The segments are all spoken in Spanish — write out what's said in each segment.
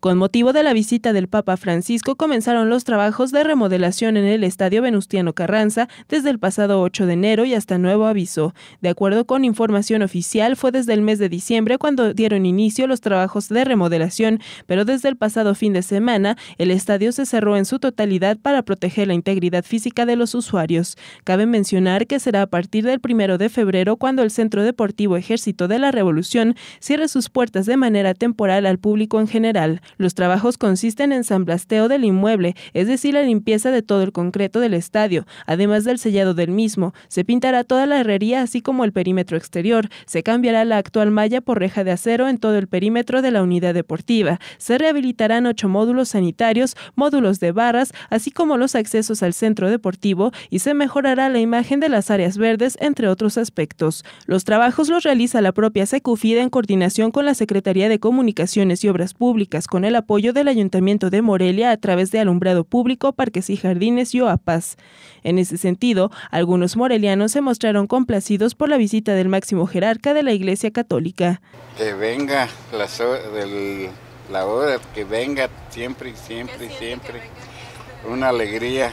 Con motivo de la visita del Papa Francisco comenzaron los trabajos de remodelación en el Estadio Venustiano Carranza desde el pasado 8 de enero y hasta nuevo aviso. De acuerdo con información oficial, fue desde el mes de diciembre cuando dieron inicio los trabajos de remodelación, pero desde el pasado fin de semana el estadio se cerró en su totalidad para proteger la integridad física de los usuarios. Cabe mencionar que será a partir del 1 de febrero cuando el Centro Deportivo Ejército de la Revolución cierre sus puertas de manera temporal al público en general. Los trabajos consisten en samblasteo del inmueble, es decir, la limpieza de todo el concreto del estadio, además del sellado del mismo. Se pintará toda la herrería así como el perímetro exterior. Se cambiará la actual malla por reja de acero en todo el perímetro de la unidad deportiva. Se rehabilitarán ocho módulos sanitarios, módulos de barras, así como los accesos al centro deportivo y se mejorará la imagen de las áreas verdes, entre otros aspectos. Los trabajos los realiza la propia Secufida en coordinación con la Secretaría de Comunicaciones y Obras Públicas, el apoyo del Ayuntamiento de Morelia a través de alumbrado público, parques y jardines y OAPAS. En ese sentido, algunos morelianos se mostraron complacidos por la visita del máximo jerarca de la Iglesia Católica. Que venga la, hora, que venga siempre y siempre y siempre. Una alegría,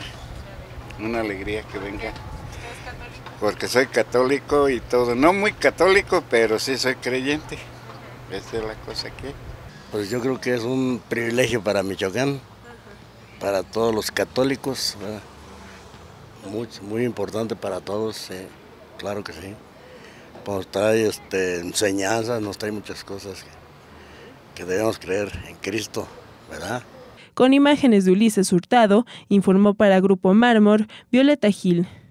una alegría que venga porque soy católico y todo. No muy católico, pero sí soy creyente. Esa es la cosa que... Pues yo creo que es un privilegio para Michoacán, para todos los católicos, muy, importante para todos, claro que sí. Nos pues trae este, enseñanzas, nos trae muchas cosas que, que debemos creer en Cristo, ¿verdad? Con imágenes de Ulises Hurtado, informó para Grupo Mármor Violeta Gil.